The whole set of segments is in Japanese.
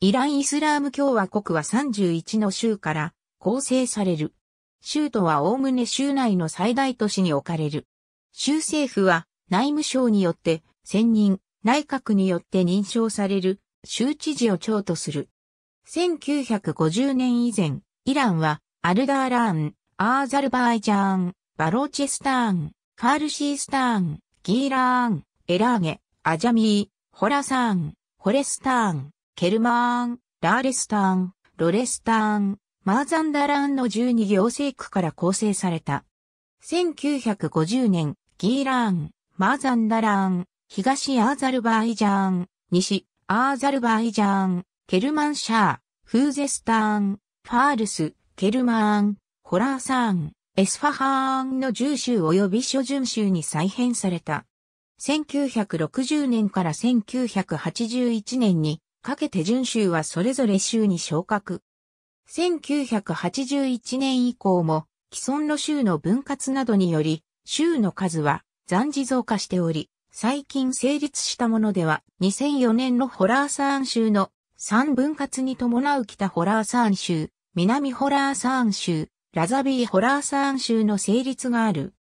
イラン・イスラーム共和国は31の州から構成される。州都は概ね州内の最大都市に置かれる。州政府は内務省によって選任、内閣によって認証される州知事を長とする。1950年以前、イランはアルダーラーン、アーザルバイジャーン、バローチェスターン、カールシースターン、ギーラーン、エラーゲ、アジャミー、ホラサーン、ホレスターン、ケルマーン、ラーレスターン、ロレスターン、マーザンダランの12行政区から構成された。1950年、ギーラーン、マーザンダラーン、東アーザルバイジャーン、西アーザルバイジャーン、ケルマンシャー、フーゼスターン、ファールス、ケルマーン、ホラーサーン、エスファハーンの重州及び諸準州に再編された。1960年から1981年にかけて順州はそれぞれ州に昇格。1981年以降も既存の州の分割などにより、州の数は残地増加しており、最近成立したものでは2004年のホラーサーン州の3分割に伴う北ホラーサーン州、南ホラーサーン州、ラザビーホラーサーン州の成立がある。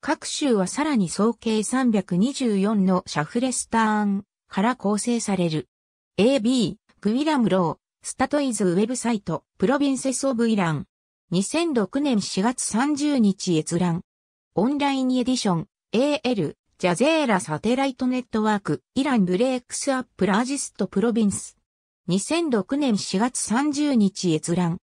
各州はさらに総計324のシャフレスターンから構成される。AB、グウィラムロー、スタトイズウェブサイト、プロビンセス・オブ・イラン。2006年4月30日閲覧。オンラインエディション、AL、ジャゼーラ・サテライト・ネットワーク、イラン・ブレイクス・アップ・ラージスト・プロビンス。2006年4月30日閲覧。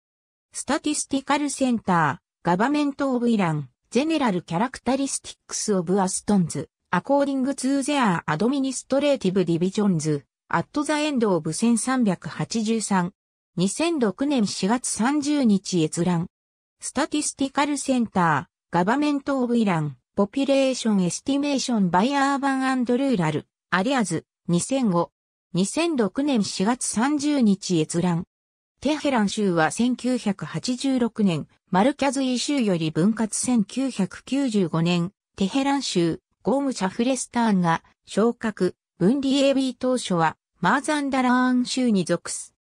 スタティスティカルセンター、ガバメント・オブ・イラン、ジェネラル・キャラクタリスティックス・オブ・アストンズ、アコーディング・ツー・ゼア・アドミニストレーティブ・ディビジョンズ。アットザエンドオブ1383。2006年4月30日閲覧。スタティスティカルセンター、ガバメントオブイラン、ポピュレーションエスティメーションバイアーバンアンドルーラル、アリアズ、2005。2006年4月30日閲覧。テヘラン州は1986年、マルキャズイ州より分割1995年、テヘラン州、ゴーム・シャフレスターンが、昇格、分離 AB 当初は、マーザンダラーン州に属す。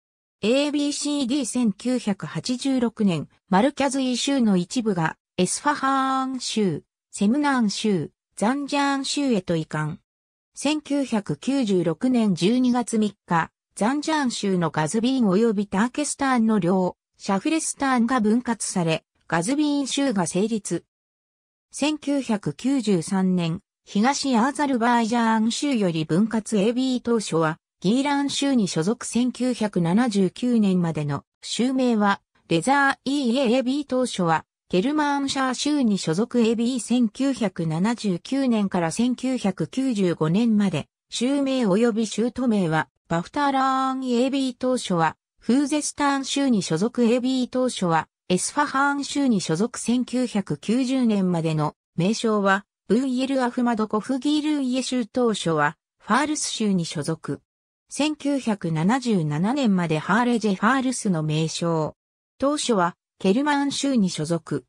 ABCD1986 年、マルキャズイ州の一部が、エスファハーン州、セムナーン州、ザンジャーン州へと移管。1996年12月3日、ザンジャーン州のガズビーン及びターケスターンの領、シャフレスターンが分割され、ガズビーン州が成立。1993年、東アーザルバイジャーン州より分割 AB 当初は、ギーラン州に所属1979年までの州名はレザー EAB 当初はゲルマーンシャー州に所属 AB1979 年から1995年まで州名及び州都名はバフターラーン AB 当初はフーゼスターン州に所属 AB 当初はエスファハーン州に所属1990年までの名称はブイエル・アフマドコフギールイエ州当初はファールス州に所属。1977年までハーレ・ジェファールスの名称。当初はケルマン州に所属。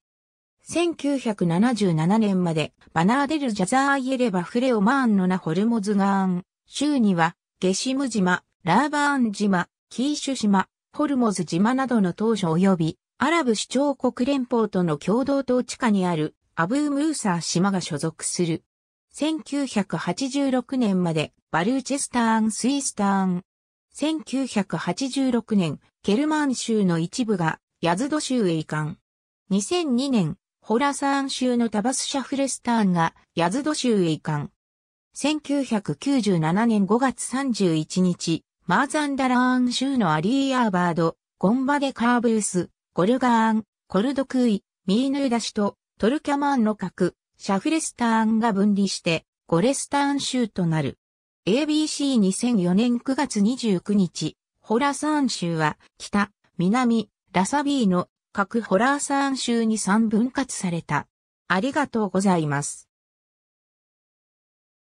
1977年までバナーデル・ジャザー・イエレバ・フレオマーンの名ホルモズガーン、州にはゲシム島、ラーバーン島、キーシュ島、ホルモズ島などの当初及びアラブ首長国連邦との共同統治下にあるアブー・ムーサー島が所属する。1986年までバルーチェスターン・スイスターン。1986年、ケルマン州の一部がヤズド州へ移管。2002年、ホラサーン州のタバスシャフレスターンがヤズド州へ移管。1997年5月31日、マーザンダラーン州のアリー・アーバード、ゴンバデ・カーブース、ゴルガーン、コルドクイ、ミーヌーダシとトルキャマンの核、シャフレスターンが分離して、ゴレスターン州となる。ABC2004 年9月29日、ホラサーン州は、北、南、ラサビーの各ホラーサーン州に3分割された。ありがとうございます。